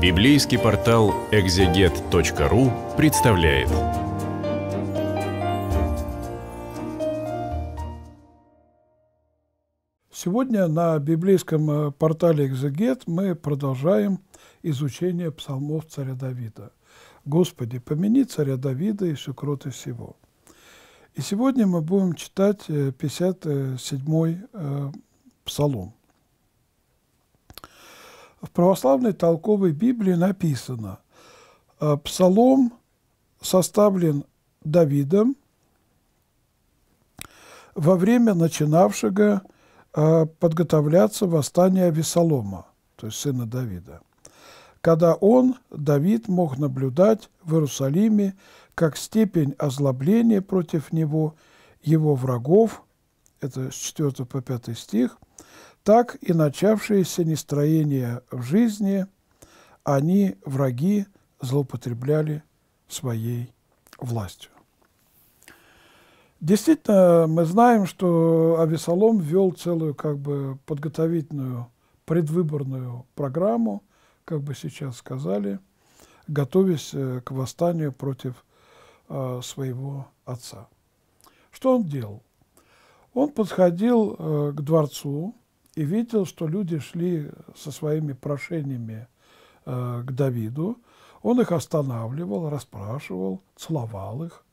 Библейский портал экзегет.ру представляет. Сегодня на библейском э, портале «Экзегет» мы продолжаем изучение псалмов царя Давида. «Господи, помяни царя Давида и сукроты всего». И сегодня мы будем читать 57-й э, э, псалом в православной толковой Библии написано, «А псалом составлен Давидом во время начинавшего а, подготовляться восстания Авесолома, то есть сына Давида, когда он, Давид, мог наблюдать в Иерусалиме как степень озлобления против него его врагов, это с 4 по 5 стих – так и начавшиеся нестроения в жизни они, враги, злоупотребляли своей властью. Действительно, мы знаем, что Авесолом ввел целую как бы подготовительную предвыборную программу, как бы сейчас сказали, готовясь э, к восстанию против э, своего отца. Что он делал? Он подходил э, к дворцу, и видел, что люди шли со своими прошениями э, к Давиду. Он их останавливал, расспрашивал, целовал их,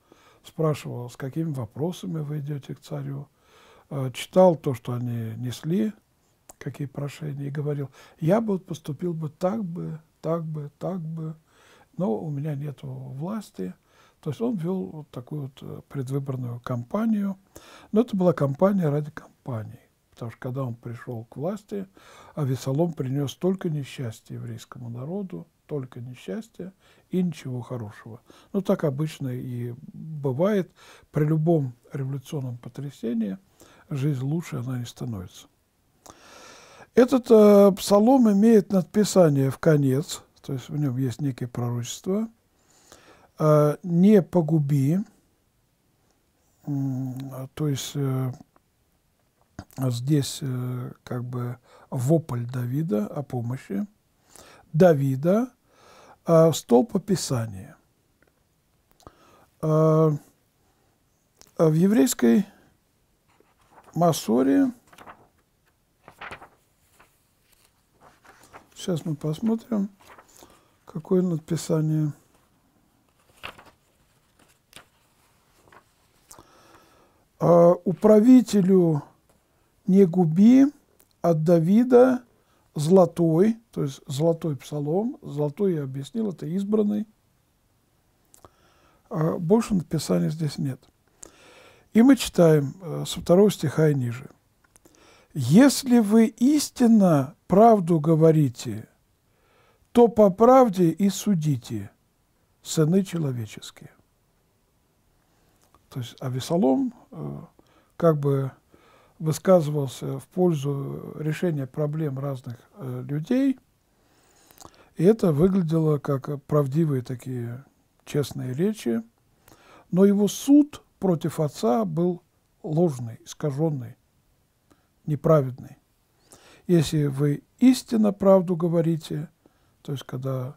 спрашивал, с какими вопросами вы идете к царю, э, читал то, что они несли, какие прошения, и говорил, я бы поступил бы так бы, так бы, так бы, но у меня нет власти. То есть он вел вот такую вот э, предвыборную кампанию, но это была кампания ради кампании потому что когда он пришел к власти, Авесолом принес только несчастье еврейскому народу, только несчастье и ничего хорошего. Ну, так обычно и бывает. При любом революционном потрясении жизнь лучше она не становится. Этот э, псалом имеет надписание в конец, то есть в нем есть некие пророчества. «Э, «Не погуби», то есть э, здесь э, как бы вопль Давида о помощи, Давида, э, столб описания. Э, в еврейской Масоре, сейчас мы посмотрим, какое надписание. Управителю не губи от Давида золотой, то есть золотой псалом, золотой я объяснил, это избранный. А больше написания здесь нет. И мы читаем э, со второго стиха и ниже. «Если вы истинно правду говорите, то по правде и судите, сыны человеческие». То есть Авесолом э, как бы высказывался в пользу решения проблем разных э, людей. И это выглядело как правдивые такие честные речи. Но его суд против отца был ложный, искаженный, неправедный. Если вы истинно правду говорите, то есть когда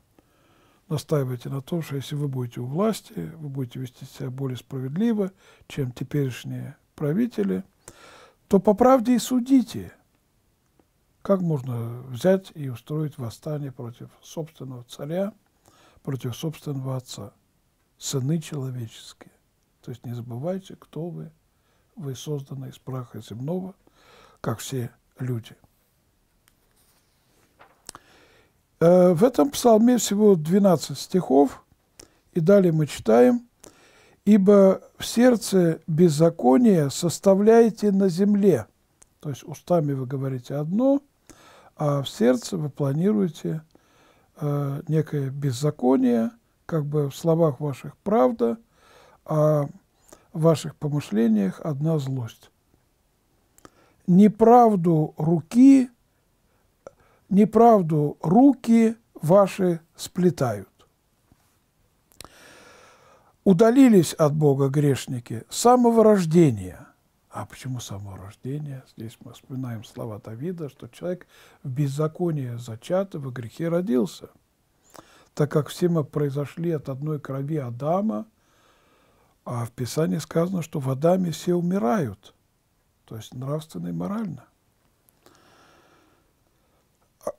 настаиваете на том, что если вы будете у власти, вы будете вести себя более справедливо, чем теперешние правители – то по правде и судите. Как можно взять и устроить восстание против собственного царя, против собственного отца? Сыны человеческие. То есть не забывайте, кто вы. Вы созданы из праха земного, как все люди. Э, в этом псалме всего 12 стихов, и далее мы читаем – ибо в сердце беззакония составляете на земле. То есть устами вы говорите одно, а в сердце вы планируете э, некое беззаконие, как бы в словах ваших правда, а в ваших помышлениях одна злость. Неправду руки, неправду руки ваши сплетают удалились от Бога грешники с самого рождения. А почему само рождение? Здесь мы вспоминаем слова Давида, что человек в беззаконии зачат в грехе родился. Так как все мы произошли от одной крови Адама, а в Писании сказано, что в Адаме все умирают, то есть нравственно и морально.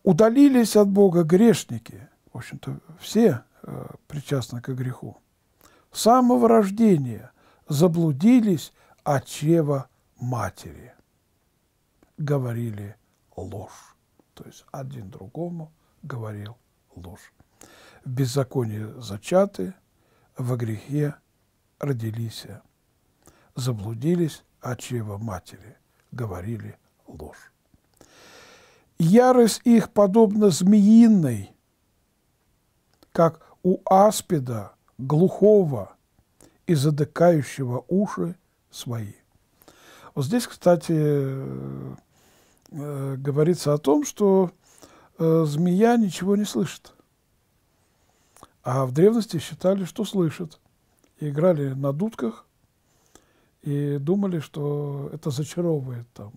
Удалились от Бога грешники, в общем-то, все э, причастны к греху самого рождения заблудились от чрева матери. Говорили ложь. То есть один другому говорил ложь. В беззаконии зачаты, во грехе родились, заблудились от чрева матери, говорили ложь. Ярость их подобна змеиной, как у аспида глухого и задыкающего уши свои. Вот здесь, кстати, э, говорится о том, что э, змея ничего не слышит. А в древности считали, что слышит. И играли на дудках и думали, что это зачаровывает там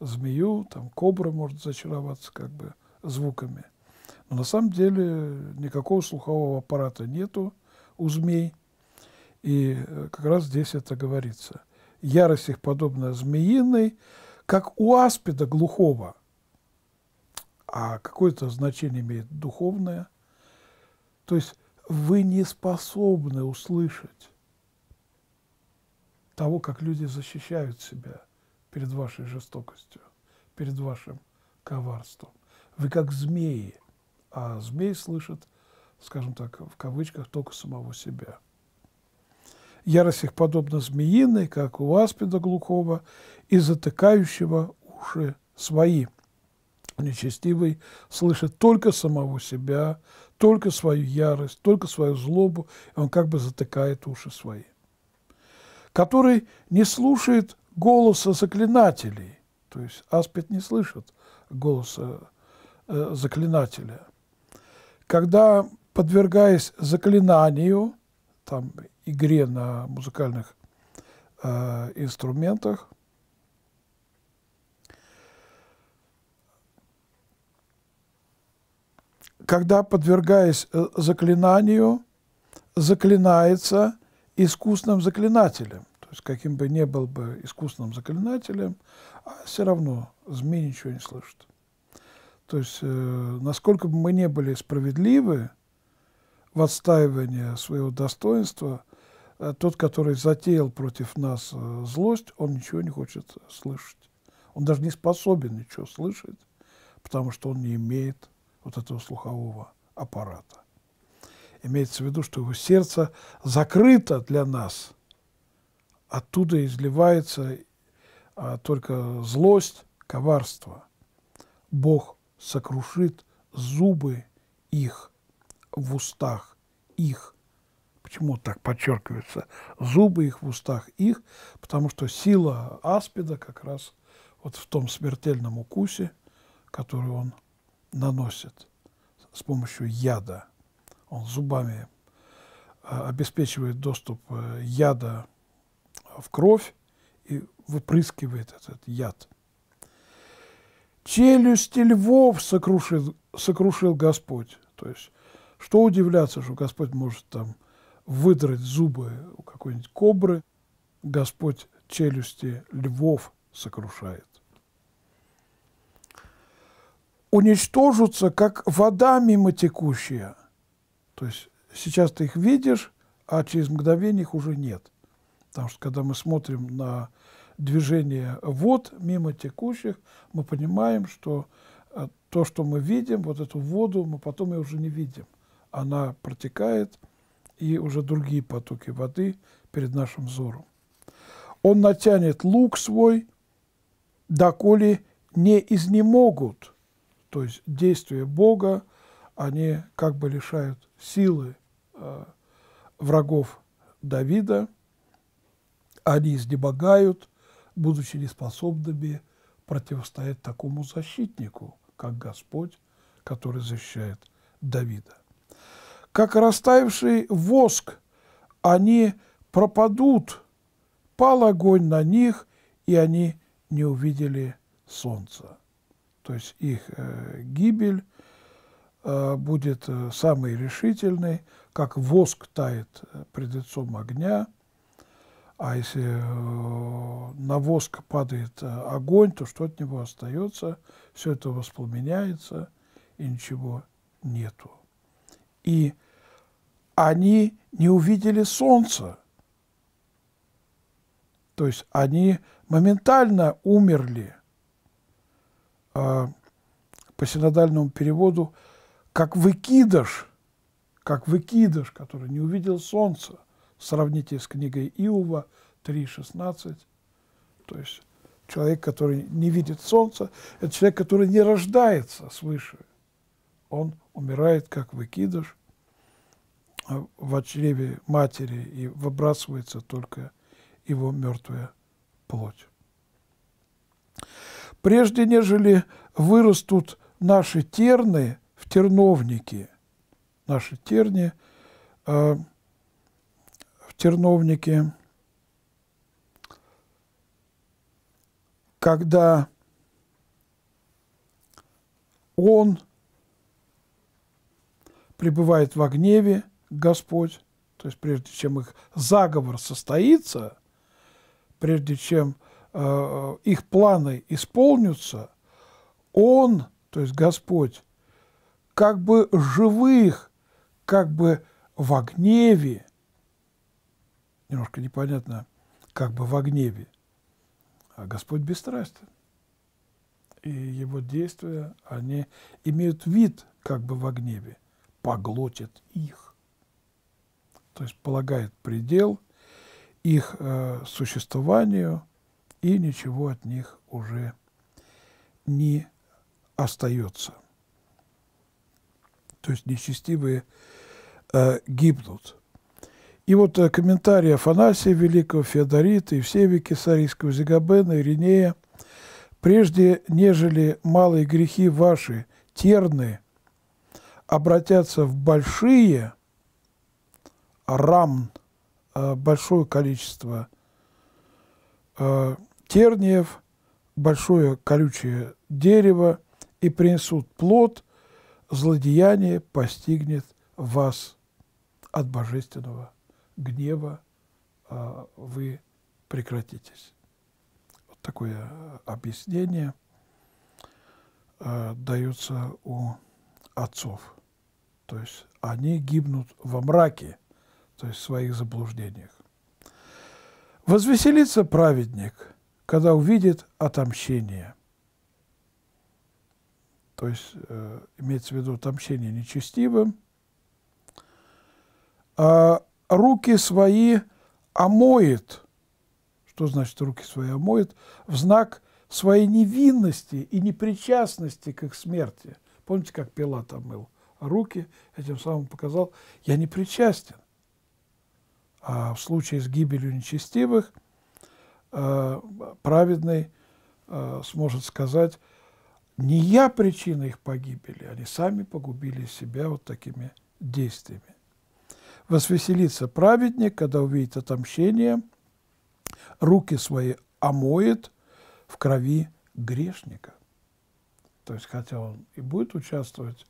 змею, там кобра может зачароваться как бы звуками. Но на самом деле никакого слухового аппарата нету у змей. И э, как раз здесь это говорится. Ярость их подобна змеиной, как у аспида глухого. А какое-то значение имеет духовное. То есть вы не способны услышать того, как люди защищают себя перед вашей жестокостью, перед вашим коварством. Вы как змеи, а змей слышит скажем так, в кавычках, только самого себя. Ярость их подобна змеиной, как у аспида глухого и затыкающего уши свои. Нечестивый слышит только самого себя, только свою ярость, только свою злобу, и он как бы затыкает уши свои. Который не слушает голоса заклинателей, то есть аспид не слышит голоса э, заклинателя. Когда подвергаясь заклинанию, там, игре на музыкальных э, инструментах, когда, подвергаясь э, заклинанию, заклинается искусным заклинателем. То есть каким бы ни был бы искусным заклинателем, а все равно змеи ничего не слышат. То есть, э, насколько бы мы не были справедливы, в отстаивание своего достоинства, э, тот, который затеял против нас э, злость, он ничего не хочет слышать. Он даже не способен ничего слышать, потому что он не имеет вот этого слухового аппарата. Имеется в виду, что его сердце закрыто для нас. Оттуда изливается а, только злость, коварство. Бог сокрушит зубы их – в устах их. Почему так подчеркивается? Зубы их в устах их, потому что сила аспида как раз вот в том смертельном укусе, который он наносит с помощью яда. Он зубами э, обеспечивает доступ э, яда в кровь и выпрыскивает этот яд. «Челюсти львов сокрушил, сокрушил Господь». То есть что удивляться, что Господь может там выдрать зубы у какой-нибудь кобры, Господь челюсти львов сокрушает. Уничтожатся, как вода мимо текущая. То есть сейчас ты их видишь, а через мгновение их уже нет. Потому что когда мы смотрим на движение вод мимо текущих, мы понимаем, что э, то, что мы видим, вот эту воду, мы потом ее уже не видим она протекает, и уже другие потоки воды перед нашим взором. Он натянет лук свой, доколе не изнемогут, то есть действия Бога, они как бы лишают силы э, врагов Давида, они изнемогают, будучи неспособными противостоять такому защитнику, как Господь, который защищает Давида как растаявший воск, они пропадут, пал огонь на них, и они не увидели солнца. То есть их э, гибель э, будет э, самой решительной, как воск тает э, пред лицом огня, а если э, на воск падает огонь, то что от него остается? Все это воспламеняется, и ничего нету. И они не увидели солнца. То есть они моментально умерли а, по синодальному переводу, как выкидыш, как выкидыш, который не увидел солнца. Сравните с книгой Иова 3.16. То есть человек, который не видит солнца, это человек, который не рождается свыше. Он умирает как выкидыш – а в чреве матери и выбрасывается только его мертвая плоть. Прежде нежели вырастут наши терны в терновнике, наши терни э, в терновнике, когда он пребывает в гневе, Господь, то есть прежде чем их заговор состоится, прежде чем э, э, их планы исполнятся, Он, то есть Господь, как бы живых, как бы в гневе, немножко непонятно, как бы в гневе, а Господь бесстрастен. И его действия, они имеют вид как бы в гневе, поглотят их то есть полагает предел их э, существованию и ничего от них уже не остается. То есть нечестивые э, гибнут. И вот э, комментарии Афанасия Великого, Феодорита, Евсевия Сарийского, Зигабена, Иринея. «Прежде, нежели малые грехи ваши, терны, обратятся в большие, рамн, э, большое количество э, терниев, большое колючее дерево, и принесут плод, злодеяние постигнет вас от божественного гнева, э, вы прекратитесь. Вот такое объяснение дается у отцов. То есть они гибнут во мраке – то есть в своих заблуждениях. Возвеселится праведник, когда увидит отомщение. То есть э, имеется в виду отомщение нечестивым. А руки свои омоет. Что значит руки свои омоет? В знак своей невинности и непричастности к их смерти. Помните, как Пилат омыл руки, этим самым показал, я не причастен а в случае с гибелью нечестивых э, праведный э, сможет сказать, не я причина их погибели, они сами погубили себя вот такими действиями. Восвеселится праведник, когда увидит отомщение, руки свои омоет в крови грешника. То есть, хотя он и будет участвовать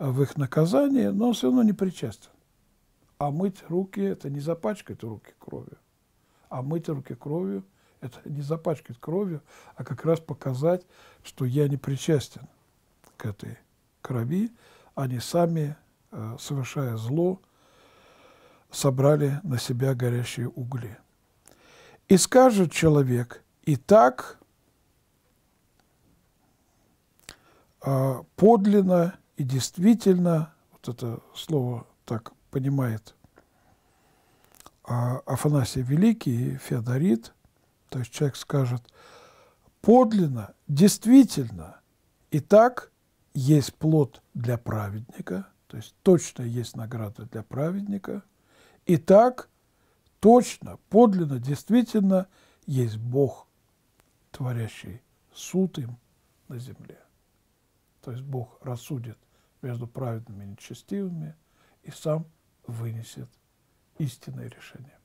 в их наказании, но все равно не причастен. А мыть руки – это не запачкать руки кровью. А мыть руки кровью – это не запачкать кровью, а как раз показать, что я не причастен к этой крови. Они сами, э, совершая зло, собрали на себя горящие угли. И скажет человек, и так э, подлинно и действительно, вот это слово так понимает а Афанасий Великий Феодорит, то есть человек скажет, подлинно, действительно, и так есть плод для праведника, то есть точно есть награда для праведника, и так точно, подлинно, действительно есть Бог, творящий суд им на земле. То есть Бог рассудит между праведными и нечестивыми и сам вынесет истинное решение.